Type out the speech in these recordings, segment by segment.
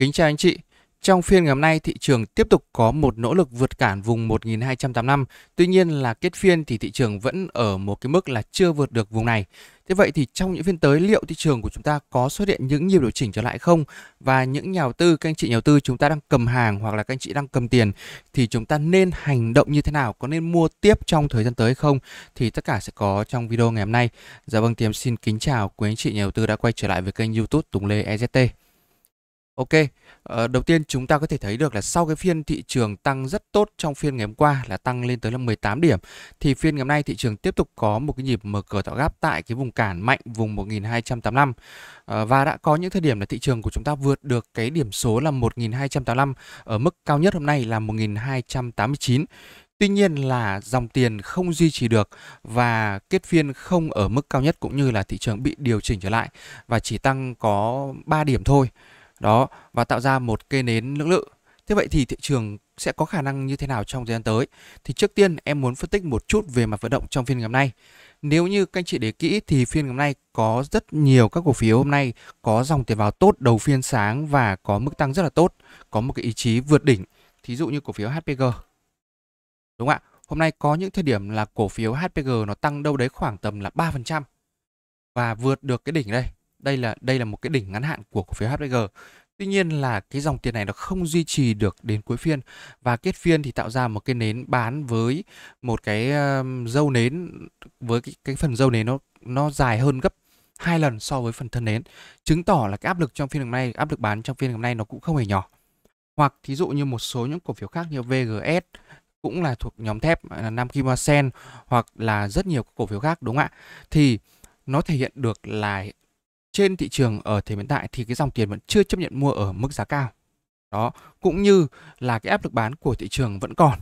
Kính chào anh chị. Trong phiên ngày hôm nay, thị trường tiếp tục có một nỗ lực vượt cản vùng 1285. Tuy nhiên là kết phiên thì thị trường vẫn ở một cái mức là chưa vượt được vùng này. Thế vậy thì trong những phiên tới liệu thị trường của chúng ta có xuất hiện những nhiều điều chỉnh trở lại không? Và những nhà đầu tư, các anh chị nhà đầu tư chúng ta đang cầm hàng hoặc là các anh chị đang cầm tiền thì chúng ta nên hành động như thế nào? Có nên mua tiếp trong thời gian tới không? Thì tất cả sẽ có trong video ngày hôm nay. Dạ vâng, thì em xin kính chào quý anh chị nhà đầu tư đã quay trở lại với kênh youtube Tùng Lê EZT. Ok, ờ, đầu tiên chúng ta có thể thấy được là sau cái phiên thị trường tăng rất tốt trong phiên ngày hôm qua là tăng lên tới là 18 điểm thì phiên ngày hôm nay thị trường tiếp tục có một cái nhịp mở cửa tạo gáp tại cái vùng cản mạnh vùng 1285 ờ, và đã có những thời điểm là thị trường của chúng ta vượt được cái điểm số là 1285 ở mức cao nhất hôm nay là 1289. Tuy nhiên là dòng tiền không duy trì được và kết phiên không ở mức cao nhất cũng như là thị trường bị điều chỉnh trở lại và chỉ tăng có 3 điểm thôi. Đó, và tạo ra một cây nến lưỡng lự. Thế vậy thì thị trường sẽ có khả năng như thế nào trong thời gian tới? Thì trước tiên em muốn phân tích một chút về mặt vận động trong phiên ngày hôm nay. Nếu như các anh chị để kỹ thì phiên ngày hôm nay có rất nhiều các cổ phiếu hôm nay có dòng tiền vào tốt đầu phiên sáng và có mức tăng rất là tốt, có một cái ý chí vượt đỉnh. Thí dụ như cổ phiếu HPG. Đúng không ạ? Hôm nay có những thời điểm là cổ phiếu HPG nó tăng đâu đấy khoảng tầm là 3% và vượt được cái đỉnh đây đây là đây là một cái đỉnh ngắn hạn của cổ phiếu HPG Tuy nhiên là cái dòng tiền này nó không duy trì được đến cuối phiên và kết phiên thì tạo ra một cái nến bán với một cái um, dâu nến với cái, cái phần dâu nến nó nó dài hơn gấp hai lần so với phần thân nến chứng tỏ là cái áp lực trong phiên hôm nay áp lực bán trong phiên hôm nay nó cũng không hề nhỏ hoặc thí dụ như một số những cổ phiếu khác như VGS cũng là thuộc nhóm thép à, Nam Kim Hoa Sen hoặc là rất nhiều cổ phiếu khác đúng không ạ thì nó thể hiện được là trên thị trường ở thời hiện tại thì cái dòng tiền vẫn chưa chấp nhận mua ở mức giá cao đó cũng như là cái áp lực bán của thị trường vẫn còn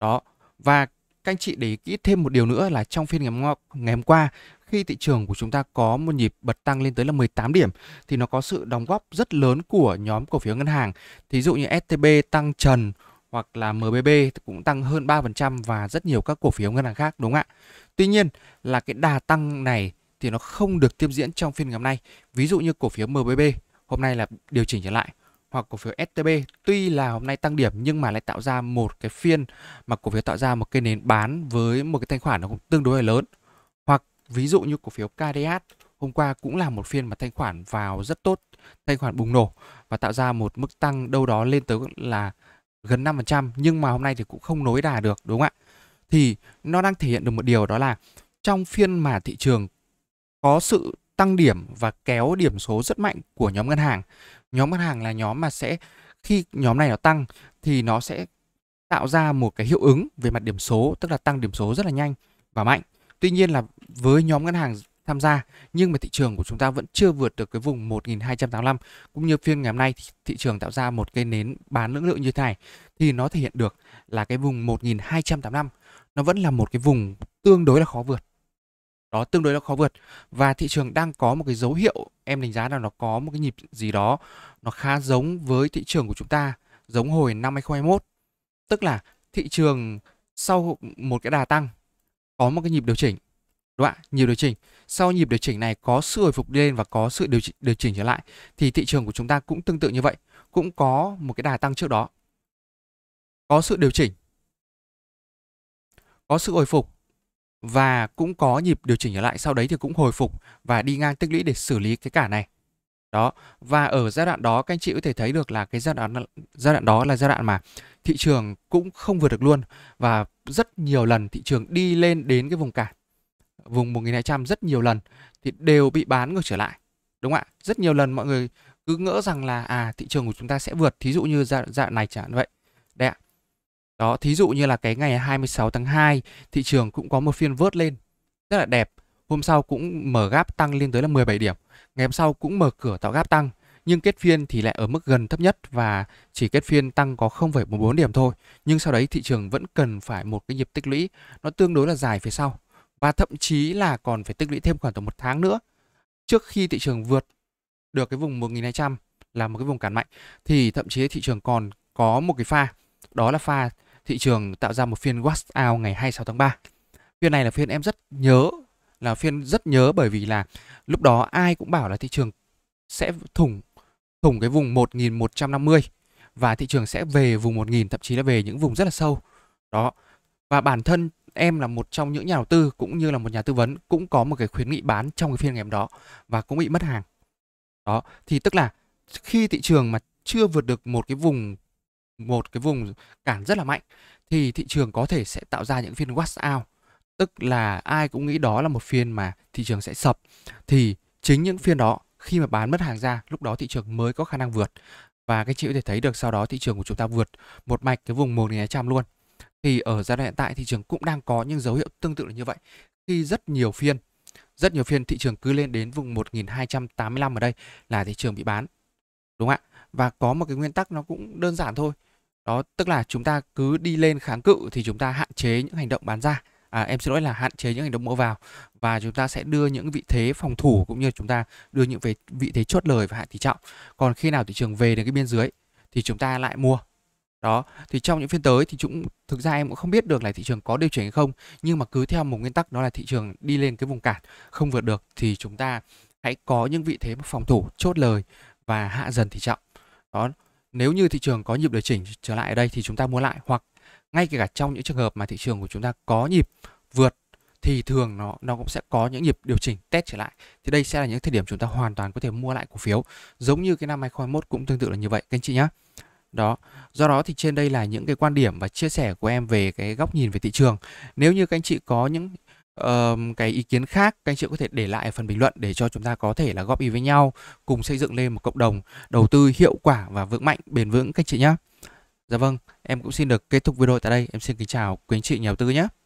đó và các anh chị để kỹ thêm một điều nữa là trong phiên ngày hôm, ngày hôm qua khi thị trường của chúng ta có một nhịp bật tăng lên tới là 18 điểm thì nó có sự đóng góp rất lớn của nhóm cổ phiếu ngân hàng. Thí dụ như STB tăng trần hoặc là MBB cũng tăng hơn 3% và rất nhiều các cổ phiếu ngân hàng khác đúng không ạ? Tuy nhiên là cái đà tăng này thì nó không được tiếp diễn trong phiên ngày hôm nay. Ví dụ như cổ phiếu MBB hôm nay là điều chỉnh trở lại hoặc cổ phiếu STB tuy là hôm nay tăng điểm nhưng mà lại tạo ra một cái phiên mà cổ phiếu tạo ra một cái nền bán với một cái thanh khoản nó cũng tương đối là lớn. Hoặc ví dụ như cổ phiếu KDH hôm qua cũng là một phiên mà thanh khoản vào rất tốt, thanh khoản bùng nổ và tạo ra một mức tăng đâu đó lên tới là gần 5% nhưng mà hôm nay thì cũng không nối đà được đúng không ạ? Thì nó đang thể hiện được một điều đó là trong phiên mà thị trường có sự tăng điểm và kéo điểm số rất mạnh của nhóm ngân hàng. Nhóm ngân hàng là nhóm mà sẽ khi nhóm này nó tăng thì nó sẽ tạo ra một cái hiệu ứng về mặt điểm số, tức là tăng điểm số rất là nhanh và mạnh. Tuy nhiên là với nhóm ngân hàng tham gia nhưng mà thị trường của chúng ta vẫn chưa vượt được cái vùng 1285 cũng như phiên ngày hôm nay thì thị trường tạo ra một cái nến bán lưỡng lượng như thế này thì nó thể hiện được là cái vùng 1285 nó vẫn là một cái vùng tương đối là khó vượt đó tương đối là khó vượt và thị trường đang có một cái dấu hiệu em đánh giá là nó có một cái nhịp gì đó nó khá giống với thị trường của chúng ta giống hồi năm 2021 tức là thị trường sau một cái đà tăng có một cái nhịp điều chỉnh đúng ạ nhiều điều chỉnh sau nhịp điều chỉnh này có sự hồi phục lên và có sự điều chỉnh, điều chỉnh trở lại thì thị trường của chúng ta cũng tương tự như vậy cũng có một cái đà tăng trước đó có sự điều chỉnh có sự hồi phục và cũng có nhịp điều chỉnh trở lại sau đấy thì cũng hồi phục và đi ngang tích lũy để xử lý cái cả này đó và ở giai đoạn đó các anh chị có thể thấy được là cái giai đoạn giai đoạn đó là giai đoạn mà thị trường cũng không vượt được luôn và rất nhiều lần thị trường đi lên đến cái vùng cản vùng 1200 rất nhiều lần thì đều bị bán ngược trở lại đúng không ạ rất nhiều lần mọi người cứ ngỡ rằng là à thị trường của chúng ta sẽ vượt thí dụ như giai đoạn này chẳng vậy đó, thí dụ như là cái ngày 26 tháng 2, thị trường cũng có một phiên vớt lên rất là đẹp. Hôm sau cũng mở gap tăng lên tới là 17 điểm. Ngày hôm sau cũng mở cửa tạo gap tăng, nhưng kết phiên thì lại ở mức gần thấp nhất và chỉ kết phiên tăng có 0,14 điểm thôi. Nhưng sau đấy thị trường vẫn cần phải một cái nhịp tích lũy nó tương đối là dài phía sau và thậm chí là còn phải tích lũy thêm khoảng tầm một tháng nữa trước khi thị trường vượt được cái vùng 1200 là một cái vùng cản mạnh thì thậm chí thị trường còn có một cái pha đó là pha thị trường tạo ra một phiên watch out ngày 26 tháng 3. Phiên này là phiên em rất nhớ là phiên rất nhớ bởi vì là lúc đó ai cũng bảo là thị trường sẽ thủng thủng cái vùng 1150 và thị trường sẽ về vùng 1000 thậm chí là về những vùng rất là sâu. Đó. Và bản thân em là một trong những nhà đầu tư cũng như là một nhà tư vấn cũng có một cái khuyến nghị bán trong cái phiên ngày hôm đó và cũng bị mất hàng. Đó, thì tức là khi thị trường mà chưa vượt được một cái vùng một cái vùng cản rất là mạnh thì thị trường có thể sẽ tạo ra những phiên wash out tức là ai cũng nghĩ đó là một phiên mà thị trường sẽ sập thì chính những phiên đó khi mà bán mất hàng ra lúc đó thị trường mới có khả năng vượt và các chị có thể thấy được sau đó thị trường của chúng ta vượt một mạch cái vùng 1.200 luôn thì ở giai đoạn hiện tại thị trường cũng đang có những dấu hiệu tương tự là như vậy khi rất nhiều phiên rất nhiều phiên thị trường cứ lên đến vùng 1285 ở đây là thị trường bị bán đúng không ạ và có một cái nguyên tắc nó cũng đơn giản thôi đó tức là chúng ta cứ đi lên kháng cự thì chúng ta hạn chế những hành động bán ra à, em xin lỗi là hạn chế những hành động mua vào và chúng ta sẽ đưa những vị thế phòng thủ cũng như chúng ta đưa những về vị thế chốt lời và hạ tỷ trọng còn khi nào thị trường về đến cái biên dưới thì chúng ta lại mua đó thì trong những phiên tới thì chúng thực ra em cũng không biết được là thị trường có điều chỉnh hay không nhưng mà cứ theo một nguyên tắc đó là thị trường đi lên cái vùng cản không vượt được thì chúng ta hãy có những vị thế phòng thủ chốt lời và hạ dần tỷ trọng đó nếu như thị trường có nhịp điều chỉnh trở lại ở đây thì chúng ta mua lại hoặc ngay kể cả trong những trường hợp mà thị trường của chúng ta có nhịp vượt thì thường nó nó cũng sẽ có những nhịp điều chỉnh test trở lại thì đây sẽ là những thời điểm chúng ta hoàn toàn có thể mua lại cổ phiếu giống như cái năm 2021 cũng tương tự là như vậy các anh chị nhé đó do đó thì trên đây là những cái quan điểm và chia sẻ của em về cái góc nhìn về thị trường nếu như các anh chị có những um, cái ý kiến khác các anh chị có thể để lại ở phần bình luận để cho chúng ta có thể là góp ý với nhau cùng xây dựng lên một cộng đồng đầu tư hiệu quả và vững mạnh bền vững các anh chị nhé. Dạ vâng, em cũng xin được kết thúc video tại đây. Em xin kính chào quý anh chị nhà đầu tư nhé.